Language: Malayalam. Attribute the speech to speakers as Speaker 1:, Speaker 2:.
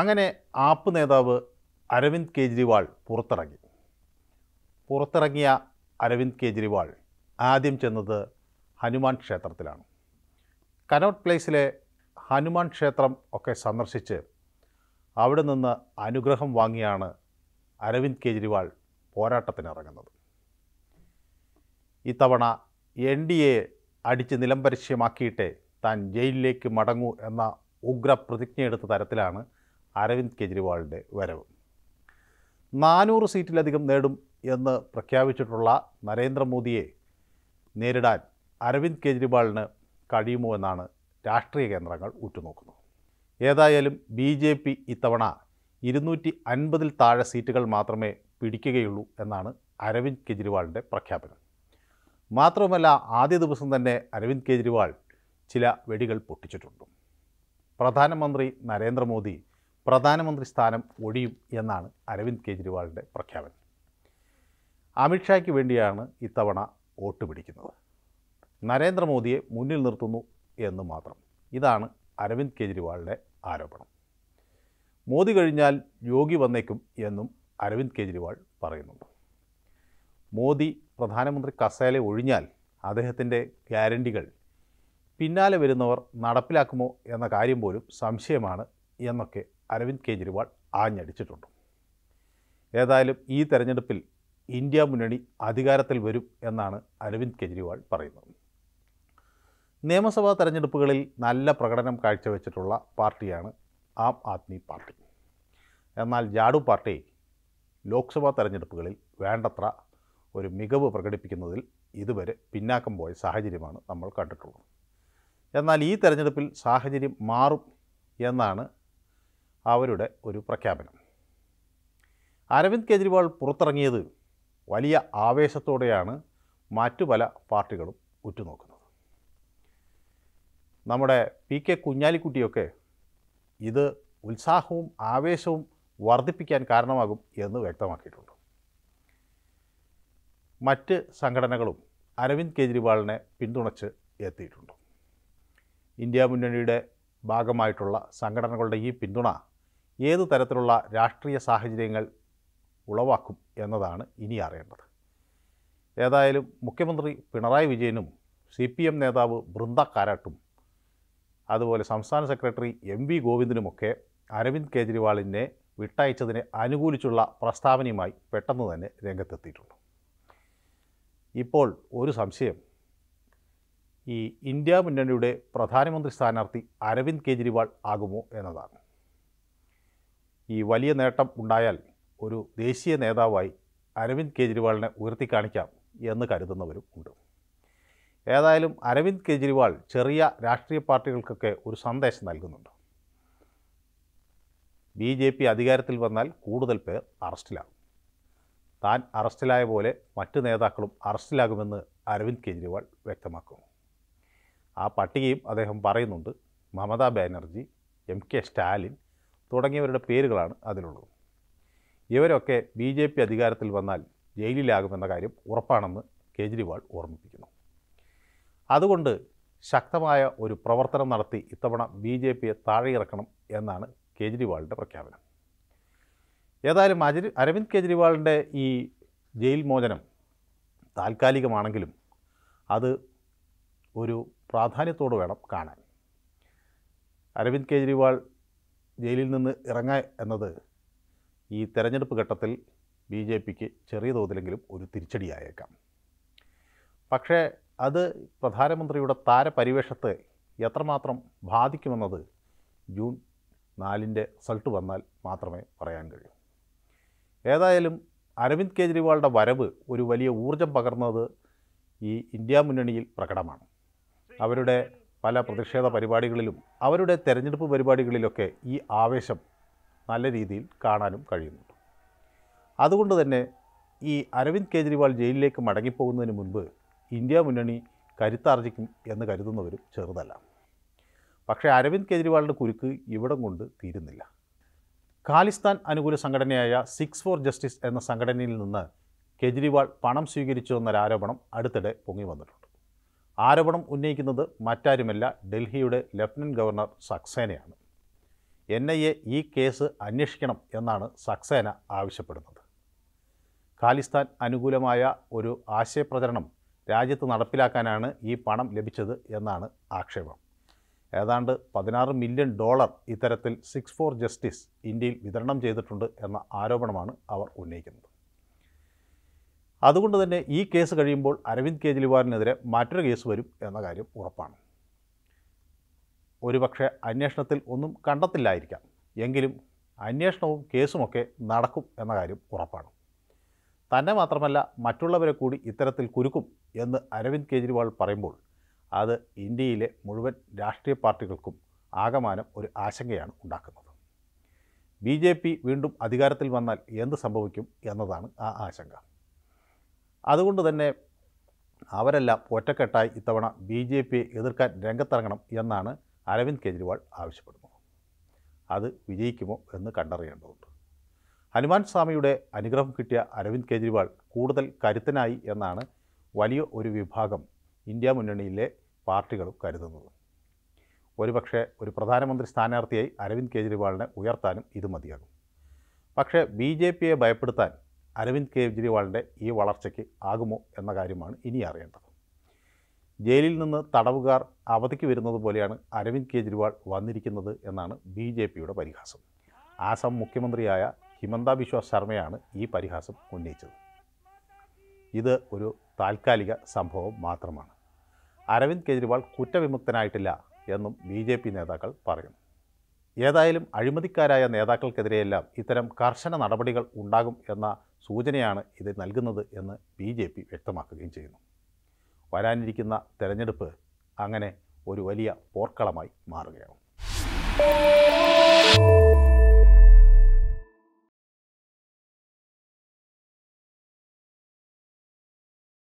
Speaker 1: അങ്ങനെ ആപ്പ് നേതാവ് അരവിന്ദ് കെജ്രിവാൾ പുറത്തിറങ്ങി പുറത്തിറങ്ങിയ അരവിന്ദ് കെജ്രിവാൾ ആദ്യം ചെന്നത് ഹനുമാൻ ക്ഷേത്രത്തിലാണ് കനോട്ട് പ്ലേസിലെ ഹനുമാൻ ക്ഷേത്രം ഒക്കെ സന്ദർശിച്ച് അവിടെ നിന്ന് അനുഗ്രഹം വാങ്ങിയാണ് അരവിന്ദ് കെജ്രിവാൾ പോരാട്ടത്തിനിറങ്ങുന്നത് ഇത്തവണ എൻ ഡി എ അടിച്ച് നിലംപരിശയമാക്കിയിട്ടേ താൻ ജയിലിലേക്ക് മടങ്ങൂ എന്ന ഉഗ്ര പ്രതിജ്ഞയെടുത്ത തരത്തിലാണ് അരവിന്ദ് കെജ്രിവാളിൻ്റെ വരവ് നാനൂറ് സീറ്റിലധികം നേടും എന്ന് പ്രഖ്യാപിച്ചിട്ടുള്ള നരേന്ദ്രമോദിയെ നേരിടാൻ അരവിന്ദ് കെജ്രിവാളിന് കഴിയുമോ എന്നാണ് രാഷ്ട്രീയ കേന്ദ്രങ്ങൾ ഉറ്റുനോക്കുന്നത് ഏതായാലും ബി ജെ പി ഇത്തവണ ഇരുന്നൂറ്റി അൻപതിൽ താഴെ സീറ്റുകൾ മാത്രമേ പിടിക്കുകയുള്ളൂ എന്നാണ് അരവിന്ദ് കെജ്രിവാളിൻ്റെ പ്രഖ്യാപനം മാത്രവുമല്ല ആദ്യ ദിവസം തന്നെ അരവിന്ദ് കെജ്രിവാൾ ചില വെടികൾ പൊട്ടിച്ചിട്ടുണ്ട് പ്രധാനമന്ത്രി നരേന്ദ്രമോദി പ്രധാനമന്ത്രി സ്ഥാനം ഒഴിയും എന്നാണ് അരവിന്ദ് കെജ്രിവാളിൻ്റെ പ്രഖ്യാപനം അമിത്ഷായ്ക്ക് വേണ്ടിയാണ് ഇത്തവണ വോട്ട് പിടിക്കുന്നത് നരേന്ദ്രമോദിയെ മുന്നിൽ നിർത്തുന്നു എന്ന് മാത്രം ഇതാണ് അരവിന്ദ് കെജ്രിവാളിൻ്റെ ആരോപണം മോദി കഴിഞ്ഞാൽ യോഗി വന്നേക്കും എന്നും അരവിന്ദ് കെജ്രിവാൾ പറയുന്നുണ്ട് മോദി പ്രധാനമന്ത്രി കസേല ഒഴിഞ്ഞാൽ അദ്ദേഹത്തിൻ്റെ ഗ്യാരണ്ടികൾ പിന്നാലെ വരുന്നവർ നടപ്പിലാക്കുമോ എന്ന കാര്യം പോലും സംശയമാണ് എന്നൊക്കെ അരവിന്ദ് കെജ്രിവാൾ ആഞ്ഞടിച്ചിട്ടുണ്ട് ഏതായാലും ഈ തെരഞ്ഞെടുപ്പിൽ ഇന്ത്യ മുന്നണി അധികാരത്തിൽ വരും എന്നാണ് അരവിന്ദ് കെജ്രിവാൾ പറയുന്നത് നിയമസഭാ തെരഞ്ഞെടുപ്പുകളിൽ നല്ല പ്രകടനം കാഴ്ചവെച്ചിട്ടുള്ള പാർട്ടിയാണ് ആം ആദ്മി പാർട്ടി എന്നാൽ ജാഡു പാർട്ടി ലോക്സഭാ തെരഞ്ഞെടുപ്പുകളിൽ വേണ്ടത്ര ഒരു മികവ് പ്രകടിപ്പിക്കുന്നതിൽ ഇതുവരെ പിന്നാക്കം പോയ സാഹചര്യമാണ് നമ്മൾ കണ്ടിട്ടുള്ളത് എന്നാൽ ഈ തെരഞ്ഞെടുപ്പിൽ സാഹചര്യം മാറും എന്നാണ് അവരുടെ ഒരു പ്രഖ്യാപനം അരവിന്ദ് കെജ്രിവാൾ പുറത്തിറങ്ങിയത് വലിയ ആവേശത്തോടെയാണ് മറ്റു പല പാർട്ടികളും ഉറ്റുനോക്കുന്നത് നമ്മുടെ പി കെ കുഞ്ഞാലിക്കുട്ടിയൊക്കെ ഇത് ഉത്സാഹവും ആവേശവും വർദ്ധിപ്പിക്കാൻ കാരണമാകും എന്ന് വ്യക്തമാക്കിയിട്ടുണ്ട് മറ്റ് സംഘടനകളും അരവിന്ദ് കെജ്രിവാളിനെ പിന്തുണച്ച് എത്തിയിട്ടുണ്ട് ഇന്ത്യ മുന്നണിയുടെ ഭാഗമായിട്ടുള്ള സംഘടനകളുടെ ഈ പിന്തുണ ഏതു തരത്തിലുള്ള രാഷ്ട്രീയ സാഹചര്യങ്ങൾ ഉളവാക്കും എന്നതാണ് ഇനി അറിയേണ്ടത് ഏതായാലും മുഖ്യമന്ത്രി പിണറായി വിജയനും സി പി എം നേതാവ് ബൃന്ദ കാരാട്ടും അതുപോലെ സംസ്ഥാന സെക്രട്ടറി എം വി ഗോവിന്ദനുമൊക്കെ അരവിന്ദ് കേജ്രിവാളിനെ വിട്ടയച്ചതിനെ അനുകൂലിച്ചുള്ള പ്രസ്താവനയുമായി പെട്ടെന്ന് തന്നെ രംഗത്തെത്തിയിട്ടുണ്ട് ഇപ്പോൾ ഒരു സംശയം ഈ ഇന്ത്യ മുന്നണിയുടെ പ്രധാനമന്ത്രി സ്ഥാനാർത്ഥി അരവിന്ദ് കെജ്രിവാൾ ആകുമോ എന്നതാണ് ഈ വലിയ നേട്ടം ഉണ്ടായാൽ ഒരു ദേശീയ നേതാവായി അരവിന്ദ് കെജ്രിവാളിനെ ഉയർത്തിക്കാണിക്കാം എന്ന് കരുതുന്നവരും ഉണ്ട് ഏതായാലും അരവിന്ദ് കെജ്രിവാൾ ചെറിയ രാഷ്ട്രീയ പാർട്ടികൾക്കൊക്കെ ഒരു സന്ദേശം നൽകുന്നുണ്ട് ബി ജെ പി അധികാരത്തിൽ വന്നാൽ കൂടുതൽ പേർ അറസ്റ്റിലാകും താൻ അറസ്റ്റിലായ പോലെ മറ്റ് നേതാക്കളും അറസ്റ്റിലാകുമെന്ന് അരവിന്ദ് കെജ്രിവാൾ വ്യക്തമാക്കുന്നു ആ പട്ടികയും അദ്ദേഹം പറയുന്നുണ്ട് മമതാ ബാനർജി എം കെ സ്റ്റാലിൻ തുടങ്ങിയവരുടെ പേരുകളാണ് അതിലുള്ളത് ഇവരൊക്കെ ബി ജെ പി അധികാരത്തിൽ വന്നാൽ ജയിലിലാകുമെന്ന കാര്യം ഉറപ്പാണെന്ന് കേജ്രിവാൾ ഓർമ്മിപ്പിക്കുന്നു അതുകൊണ്ട് ശക്തമായ ഒരു പ്രവർത്തനം നടത്തി ഇത്തവണ ബി ജെ പിയെ താഴെയിറക്കണം എന്നാണ് കേജ്രിവാളിൻ്റെ പ്രഖ്യാപനം ഏതായാലും അജി അരവിന്ദ് കേജ്രിവാളിൻ്റെ ഈ ജയിൽ മോചനം താൽക്കാലികമാണെങ്കിലും അത് ഒരു പ്രാധാന്യത്തോട് വേണം കാണാൻ അരവിന്ദ് കേജ്രിവാൾ ജയിലിൽ നിന്ന് ഇറങ്ങുക എന്നത് ഈ തെരഞ്ഞെടുപ്പ് ഘട്ടത്തിൽ ബി ജെ പിക്ക് ചെറിയ തോതിലെങ്കിലും ഒരു തിരിച്ചടിയായേക്കാം പക്ഷേ അത് പ്രധാനമന്ത്രിയുടെ താരപരിവേഷത്തെ എത്രമാത്രം ബാധിക്കുമെന്നത് ജൂൺ നാലിൻ്റെ റിസൾട്ട് വന്നാൽ മാത്രമേ പറയാൻ കഴിയൂ ഏതായാലും അരവിന്ദ് കേജ്രിവാളിൻ്റെ വരവ് ഒരു വലിയ ഊർജം പകർന്നത് ഈ ഇന്ത്യ മുന്നണിയിൽ പ്രകടമാണ് അവരുടെ പല പ്രതിഷേധ പരിപാടികളിലും അവരുടെ തെരഞ്ഞെടുപ്പ് പരിപാടികളിലൊക്കെ ഈ ആവേശം നല്ല രീതിയിൽ കാണാനും കഴിയുന്നുണ്ട് അതുകൊണ്ട് തന്നെ ഈ അരവിന്ദ് കെജ്രിവാൾ ജയിലിലേക്ക് മടങ്ങിപ്പോകുന്നതിന് മുൻപ് ഇന്ത്യ മുന്നണി കരുത്താർജിക്കും എന്ന് കരുതുന്നവരും ചെറുതല്ല പക്ഷേ അരവിന്ദ് കെജ്രിവാളിൻ്റെ കുരുക്ക് ഇവിടം കൊണ്ട് തീരുന്നില്ല ഖാലിസ്ഥാൻ അനുകൂല സംഘടനയായ സിക്സ് ഫോർ ജസ്റ്റിസ് എന്ന സംഘടനയിൽ നിന്ന് കെജ്രിവാൾ പണം സ്വീകരിച്ചു എന്നൊരാരോപണം അടുത്തിടെ പൊങ്ങി വന്നിട്ടുണ്ട് ആരോപണം ഉന്നയിക്കുന്നത് മറ്റാരുമല്ല ഡൽഹിയുടെ ലഫ്റ്റനൻറ്റ് ഗവർണർ സക്സേനയാണ് എൻ ഐ എ ഈ കേസ് അന്വേഷിക്കണം എന്നാണ് സക്സേന ആവശ്യപ്പെടുന്നത് ഖാലിസ്ഥാൻ അനുകൂലമായ ഒരു ആശയപ്രചരണം രാജ്യത്ത് നടപ്പിലാക്കാനാണ് ഈ പണം ലഭിച്ചത് എന്നാണ് ആക്ഷേപം ഏതാണ്ട് പതിനാറ് മില്യൺ ഡോളർ ഇത്തരത്തിൽ സിക്സ് ഫോർ ജസ്റ്റിസ് ഇന്ത്യയിൽ വിതരണം ചെയ്തിട്ടുണ്ട് എന്ന ആരോപണമാണ് അവർ ഉന്നയിക്കുന്നത് അതുകൊണ്ട് തന്നെ ഈ കേസ് കഴിയുമ്പോൾ അരവിന്ദ് കെജ്രിവാളിനെതിരെ മറ്റൊരു കേസ് വരും എന്ന കാര്യം ഉറപ്പാണ് ഒരുപക്ഷെ അന്വേഷണത്തിൽ ഒന്നും കണ്ടെത്തില്ലായിരിക്കാം എങ്കിലും അന്വേഷണവും കേസുമൊക്കെ നടക്കും എന്ന കാര്യം ഉറപ്പാണ് തന്നെ മാത്രമല്ല മറ്റുള്ളവരെ കൂടി ഇത്തരത്തിൽ കുരുക്കും എന്ന് അരവിന്ദ് കെജ്രിവാൾ പറയുമ്പോൾ അത് ഇന്ത്യയിലെ മുഴുവൻ രാഷ്ട്രീയ പാർട്ടികൾക്കും ആകമാനം ഒരു ആശങ്കയാണ് ഉണ്ടാക്കുന്നത് ബി വീണ്ടും അധികാരത്തിൽ വന്നാൽ എന്ത് സംഭവിക്കും എന്നതാണ് ആ ആശങ്ക അതുകൊണ്ട് തന്നെ അവരെല്ലാം ഒറ്റക്കെട്ടായി ഇത്തവണ ബി ജെ പിയെ എതിർക്കാൻ രംഗത്തിറങ്ങണം എന്നാണ് അരവിന്ദ് കെജ്രിവാൾ ആവശ്യപ്പെടുന്നത് അത് വിജയിക്കുമോ എന്ന് കണ്ടറിയേണ്ടതുണ്ട് ഹനുമാൻ സ്വാമിയുടെ അനുഗ്രഹം കിട്ടിയ അരവിന്ദ് കെജ്രിവാൾ കൂടുതൽ കരുത്തനായി എന്നാണ് വലിയ ഒരു വിഭാഗം ഇന്ത്യ മുന്നണിയിലെ പാർട്ടികളും കരുതുന്നത് ഒരുപക്ഷെ ഒരു പ്രധാനമന്ത്രി സ്ഥാനാർത്ഥിയായി അരവിന്ദ് കെജ്രിവാളിനെ ഉയർത്താനും ഇത് മതിയാകും പക്ഷേ ബി ജെ പിയെ ഭയപ്പെടുത്താൻ അരവിന്ദ് കെജ്രിവാളിൻ്റെ ഈ വളർച്ചയ്ക്ക് ആകുമോ എന്ന കാര്യമാണ് ഇനി അറിയേണ്ടത് ജയിലിൽ നിന്ന് തടവുകാർ അവധിക്ക് വരുന്നത് പോലെയാണ് അരവിന്ദ് കെജ്രിവാൾ വന്നിരിക്കുന്നത് എന്നാണ് ബി ജെ പിയുടെ പരിഹാസം ആസാം മുഖ്യമന്ത്രിയായ ഹിമന്ത ബിശ്വ ശർമ്മയാണ് ഈ പരിഹാസം ഉന്നയിച്ചത് ഇത് ഒരു താൽക്കാലിക സംഭവം മാത്രമാണ് അരവിന്ദ് കെജ്രിവാൾ കുറ്റവിമുക്തനായിട്ടില്ല എന്നും ബി നേതാക്കൾ പറയുന്നു ഏതായാലും അഴിമതിക്കാരായ നേതാക്കൾക്കെതിരെയെല്ലാം ഇത്തരം കർശന നടപടികൾ ഉണ്ടാകും എന്ന സൂചനയാണ് ഇത് നൽകുന്നത് എന്ന് ബി ജെ പി വ്യക്തമാക്കുകയും ചെയ്യുന്നു വരാനിരിക്കുന്ന തെരഞ്ഞെടുപ്പ് അങ്ങനെ ഒരു വലിയ പോർക്കളമായി മാറുകയാവും